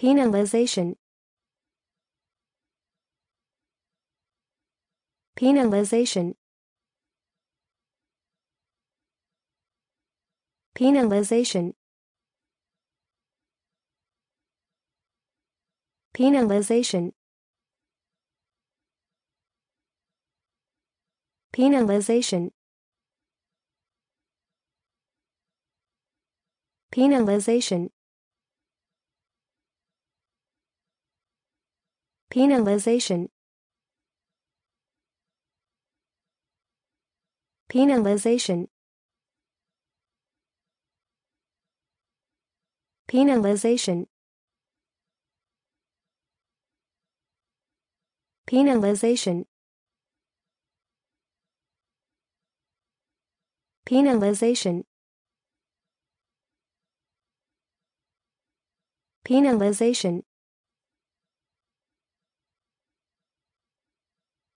Penalization Penalization Penalization Penalization Penalization Penalization Penalization Penalization Penalization Penalization Penalization Penalization